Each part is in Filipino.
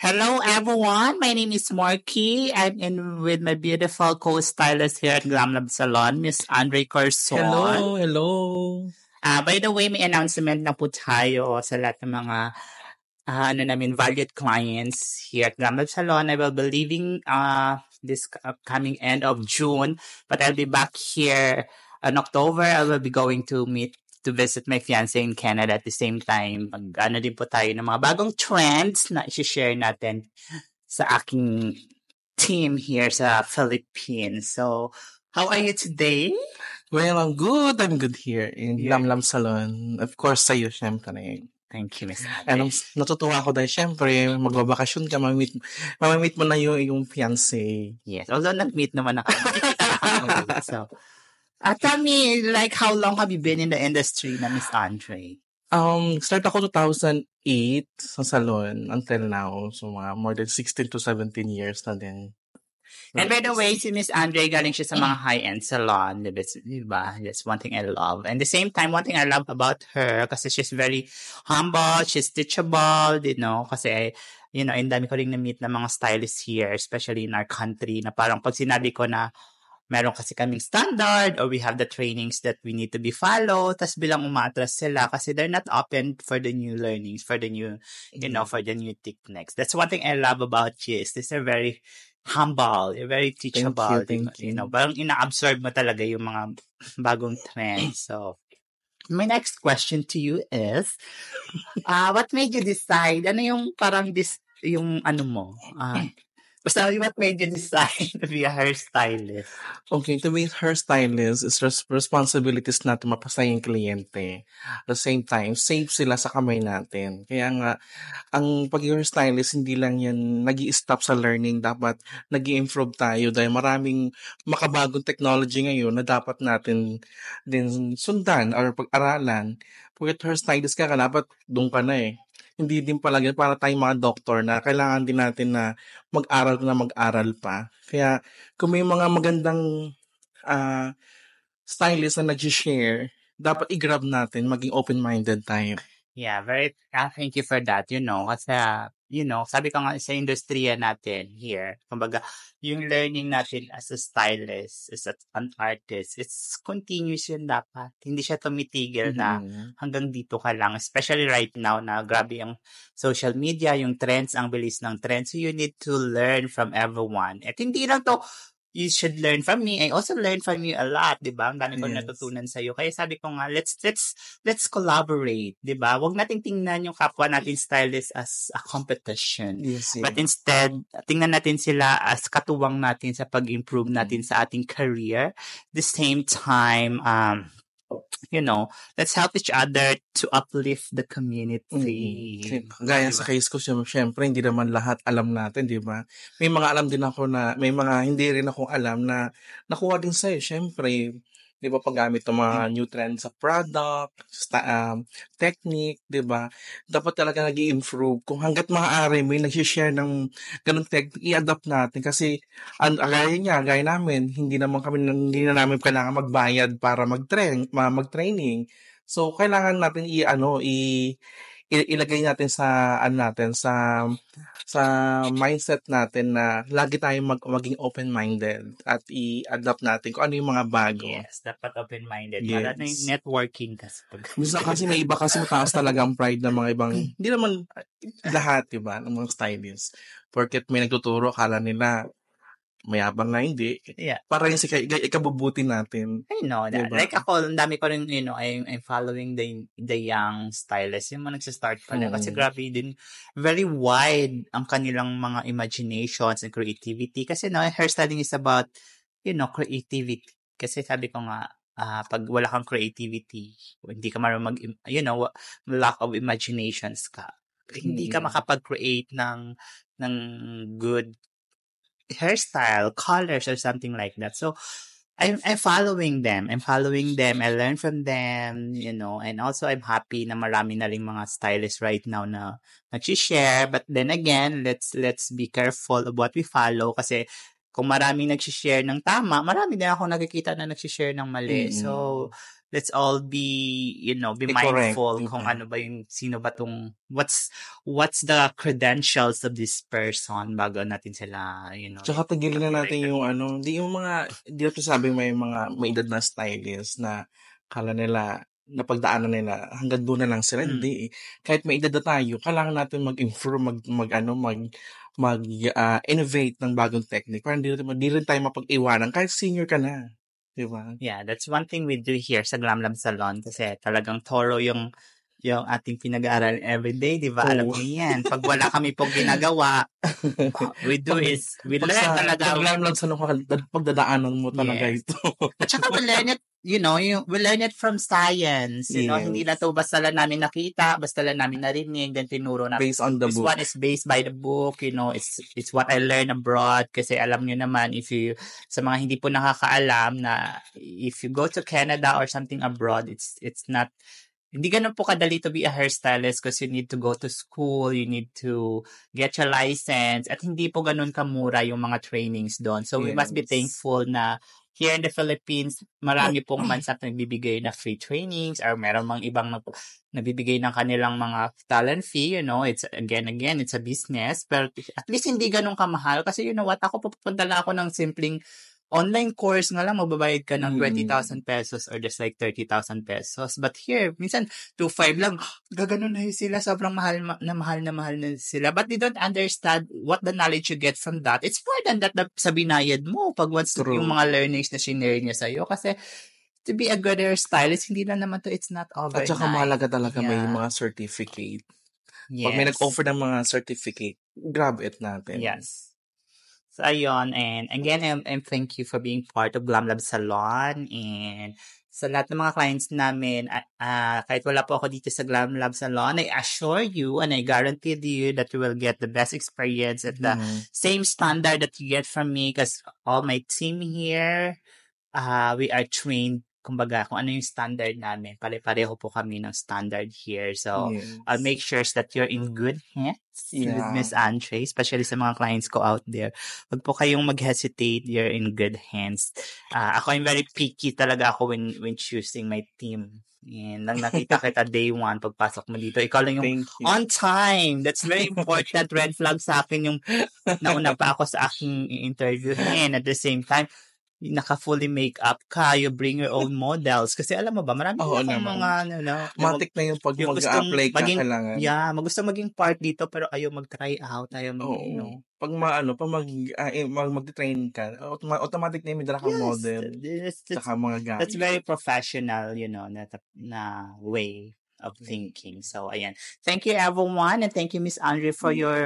Hello, everyone. My name is Marky. I'm in with my beautiful co-stylist here at Glam Lab Salon, Miss Andre Carson. Hello, hello. Uh, by the way, may announcement na po tayo sa lahat ng mga uh, ano namin, valued clients here at Glam Lab Salon. I will be leaving uh, this upcoming end of June, but I'll be back here in October. I will be going to meet to visit my fiance in Canada at the same time. Mag, ano din po tayo ng mga bagong trends na i share natin sa aking team here sa Philippines. So, how are you today? Well, I'm good. I'm good here in yeah. Lamlam Salon. Of course, sa'yo, syempre. Thank you, Miss And um, natutuwa ako dahil syempre, magbabakasyon ka, mamamit, mamamit mo na yung, yung fiance. Yes, although nag-meet naman kami. so, at uh, tell like, how long have you been in the industry na Miss Andre? Um, start ako 2008 sa salon until now. So, mga more than 16 to 17 years na din. And by the way, si Miss Andre, galing siya sa mga mm. high-end salon, Diba? ba? That's one thing I love. And the same time, one thing I love about her, kasi she's very humble, she's teachable, you know, kasi, you know, and dami ko rin na-meet ng mga stylists here, especially in our country, na parang pag sinabi ko na, meron kasi kaming standard or we have the trainings that we need to be follow. Tapos bilang umatras sila kasi they're not open for the new learnings, for the new, you know, mm. for the new techniques. That's one thing I love about you is they're very humble, you're very teachable. Thank you, thank you. you know, parang ina-absorb mo talaga yung mga bagong trends. So, my next question to you is, uh, what made you decide? Ano yung parang this, yung ano mo? Uh, Basta what made you design to be a hairstylist? Okay, to be a hairstylist it's res- responsibilities natin mapasaya yung kliyente. At the same time, safe sila sa kamay natin. Kaya nga, ang pagiging hairstylist, hindi lang yan nag stop sa learning. Dapat nag improve tayo dahil maraming makabagong technology ngayon na dapat natin din sundan or pag-aralan. Pag hairstylist ka ka, dapat doon ka na eh hindi din palagi para tayong mga doktor na kailangan din natin na mag-aral na mag-aral pa. Kaya kung may mga magandang uh, stylist na nag-share, dapat i-grab natin, maging open-minded tayo. Yeah, very, uh, thank you for that, you know, kasi uh, you know, sabi ko nga sa industriya natin here, kumbaga, yung learning natin as a stylist, as an artist, it's continuous yun dapat. Hindi siya tumitigil na mm-hmm. hanggang dito ka lang. Especially right now na grabe ang social media, yung trends, ang bilis ng trends. So you need to learn from everyone. At hindi lang to you should learn from me. I also learn from you a lot, 'di ba? Ang dami yes. natutunan sa iyo. Kaya sabi ko nga, let's let's let's collaborate, 'di ba? Huwag nating tingnan yung kapwa natin stylist as a competition. Yes, yes. But instead, tingnan natin sila as katuwang natin sa pag-improve natin mm. sa ating career. The same time um you know, let's help each other to uplift the mm, community. Mm-hmm. Gaya sa case ko, syempre, hindi naman lahat alam natin, di ba? May mga alam din ako na, may mga hindi rin ako alam na nakuha din sa'yo, syempre. 'di ba paggamit ng mga hmm. new trends sa product, um, technique, 'di ba? Dapat talaga nag improve Kung hangga't maaari may nagsi-share ng ganung technique, i-adapt natin kasi ang gaya niya, gaya namin, hindi naman kami hindi na namin kailangan magbayad para mag-train, mag-training. So kailangan natin i-ano, i ano, ilagay natin sa ano natin sa sa mindset natin na lagi tayong mag, maging open-minded at i-adapt natin kung ano yung mga bago. Yes, dapat open-minded. Yes. Para na yung networking kasi. Pag... Gusto kasi may iba kasi mataas talaga ang pride ng mga ibang, hindi naman lahat, diba, ba, ng mga stylists. Porket may nagtuturo, akala nila mayabang na hindi. Yeah. Para yun si ikabubuti natin. I know. Diba? Like ako, ang dami ko rin, you know, I'm, I'm following the the young stylists. Yung mga nagsistart pa rin. Hmm. Kasi mm. grabe din, very wide ang kanilang mga imaginations and creativity. Kasi no, hairstyling is about, you know, creativity. Kasi sabi ko nga, uh, pag wala kang creativity, hindi ka marunong mag, you know, lack of imaginations ka. Hindi ka mm. makapag-create ng ng good hairstyle, colors, or something like that. So, I'm, I'm following them. I'm following them. I learn from them, you know. And also, I'm happy na marami na rin mga stylists right now na nag-share. But then again, let's let's be careful of what we follow kasi kung maraming nagsishare ng tama, marami din ako nakikita na nagsishare ng mali. Mm-hmm. So, let's all be, you know, be It mindful correct. kung mm-hmm. ano ba yung, sino ba tong, what's, what's the credentials of this person bago natin sila, you know. Tsaka tagilan na natin yung ano, di yung mga, di natin sabi may mga, may edad na stylist na kala nila, napagdaanan nila hanggang doon na lang sila mm. hindi eh. kahit may edad na tayo kailangan natin mag-improve mag, mag ano mag mag-innovate ah, uh, ng bagong technique para hindi, hindi rin tayo mapag-iwanan kahit senior ka na. Diba? Yeah, that's one thing we do here sa Glamlam Salon kasi talagang toro yung yung ating pinag-aaral everyday, di ba? Oh. Alam niyo yan. Pag wala kami pong ginagawa, we do is, we learn talaga. Pag learn lang sa nung pagdadaanan mo talaga yes. ito. At saka we learn it you know, you, we learn it from science. You yes. know, hindi na to basta lang namin nakita, basta lang namin narinig, then tinuro na. Based on the this book. This one is based by the book, you know, it's it's what I learned abroad. Kasi alam nyo naman, if you, sa mga hindi po nakakaalam na if you go to Canada or something abroad, it's it's not, hindi ganun po kadali to be a hairstylist because you need to go to school, you need to get your license, at hindi po ganun kamura yung mga trainings doon. So yes. we must be thankful na here in the Philippines, marami pong bansa na nagbibigay na free trainings or meron mang ibang nag- nabibigay ng kanilang mga talent fee, you know, it's again, again, it's a business. Pero at least hindi ganun kamahal kasi you know what, ako pupunta lang ako ng simpleng online course nga lang, magbabayad ka ng 20,000 mm. pesos or just like 30,000 pesos. But here, minsan, 2.5 lang, gaganon na sila, sobrang mahal na mahal na mahal na sila. But they don't understand what the knowledge you get from that. It's more than that na, sa binayad mo pag once True. yung mga learnings na shinare niya sa'yo. Kasi, to be a good hairstylist, hindi lang naman to, it's not overnight. At saka mahalaga talaga yeah. may mga certificate. Yes. Pag may nag-offer ng mga certificate, grab it natin. Yes. So, ayun. And again, and, and thank you for being part of Glam Lab Salon. And sa lahat ng mga clients namin, uh, kahit wala po ako dito sa Glam Lab Salon, I assure you and I guarantee you that you will get the best experience at the mm-hmm. same standard that you get from me because all my team here, uh, we are trained kumbaga, kung ano yung standard namin, pare-pareho po kami ng standard here. So, yes. I'll make sure that you're in good hands yeah. with Miss Andre, especially sa mga clients ko out there. Huwag po kayong mag-hesitate, you're in good hands. Uh, ako, I'm very picky talaga ako when, when choosing my team. And nang nakita kita day one, pagpasok mo dito, ikaw lang yung on time. That's very important. Red flag sa akin yung nauna pa ako sa aking interview. And at the same time, naka-fully makeup ka, you bring your own models. Kasi alam mo ba, marami Oo, na mga, ano, no, Matik na yung pag yung mag-apply ka, maging, kailangan. Yeah, magusto maging part dito, pero ayaw mag-try out, ayaw mag, Oo. No. Pag maano, pag mag, uh, mag, mag-train ka, automatic na yung dala yes, model. That's, mga gamit. That's very professional, you know, na, na way of mm. thinking. So, ayan. Thank you, everyone. And thank you, Miss Andre, for mm. your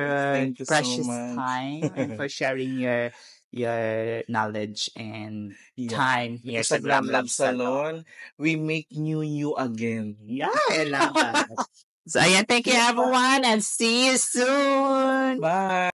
you precious so time and for sharing your your knowledge and yeah. time. Yes, sa Glam Lab Salon, we make new you again. Yeah, I love that. so, yeah, thank you everyone and see you soon. Bye.